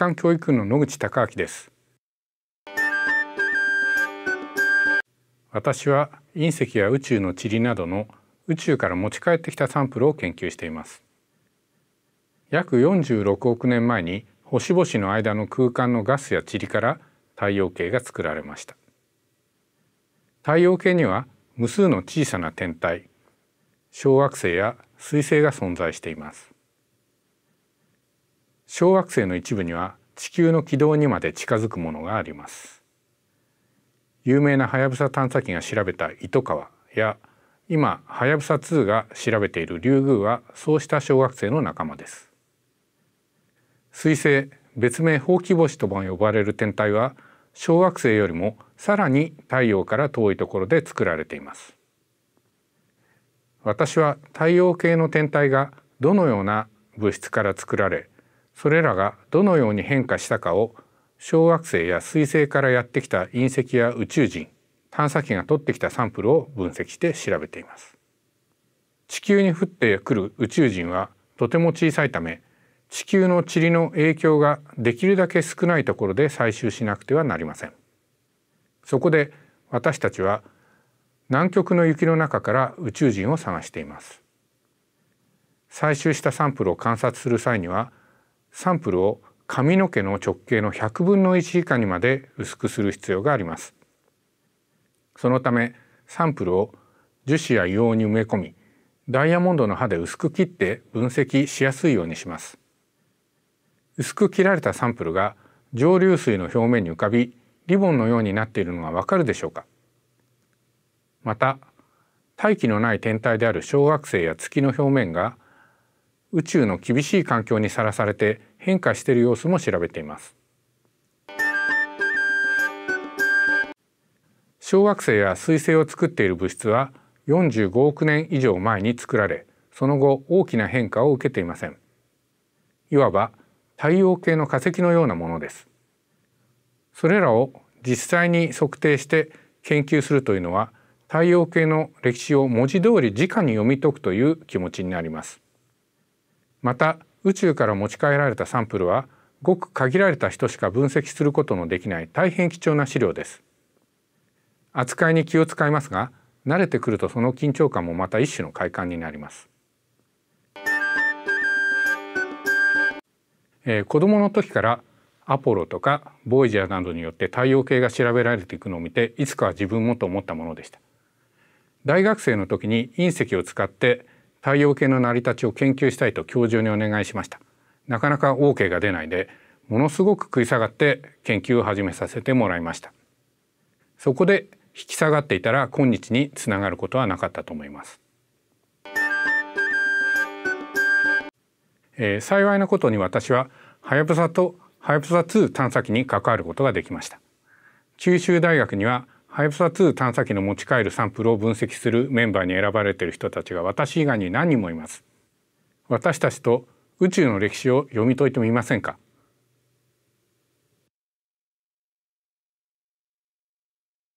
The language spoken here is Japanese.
管教育の野口孝明です私は隕石や宇宙の塵などの宇宙から持ち帰ってきたサンプルを研究しています約46億年前に星々の間の空間のガスや塵から太陽系が作られました太陽系には無数の小さな天体小惑星や彗星が存在しています小惑星の一部には地球の軌道にまで近づくものがあります有名なはやぶさ探査機が調べた糸川や今はやぶさ2が調べているリュウグウはそうした小惑星の仲間です水星別名ほうき星とも呼ばれる天体は小惑星よりもさらに太陽から遠いところで作られています私は太陽系の天体がどのような物質から作られそれらがどのように変化したかを小惑星や彗星からやってきた隕石や宇宙人探査機が取ってきたサンプルを分析して調べています地球に降ってくる宇宙人はとても小さいため地球の塵の影響ができるだけ少ないところで採集しなくてはなりませんそこで私たちは南極の雪の中から宇宙人を探しています採集したサンプルを観察する際にはサンプルを髪の毛の直径の100分の1以下にまで薄くする必要があります。そのためサンプルを樹脂や硫黄に埋め込みダイヤモンドの刃で薄く切って分析しやすいようにします。薄く切られたサンプルが蒸留水の表面に浮かびリボンのようになっているのがわかるでしょうかまた大気のない天体である小惑星や月の表面が宇宙の厳しい環境にさらされて変化している様子も調べています小惑星や彗星を作っている物質は45億年以上前に作られその後大きな変化を受けていませんいわば太陽系の化石のようなものですそれらを実際に測定して研究するというのは太陽系の歴史を文字通り直に読み解くという気持ちになりますまた宇宙から持ち帰られたサンプルはごく限られた人しか分析することのできない大変貴重な資料です扱いに気を使いますが慣れてくるとその緊張感もまた一種の快感になります、えー、子供の時からアポロとかボイジャーなどによって太陽系が調べられていくのを見ていつかは自分もと思ったものでした大学生の時に隕石を使って太陽系の成り立ちを研究したいと教授にお願いしましたなかなか OK が出ないでものすごく食い下がって研究を始めさせてもらいましたそこで引き下がっていたら今日につながることはなかったと思います、えー、幸いなことに私ははやぶさとはやぶさ2探査機に関わることができました九州大学にははやぶさ2探査機の持ち帰るサンプルを分析するメンバーに選ばれている人たちが私以外に何人もいます。私たちと宇宙の歴史を読み解いてみませんか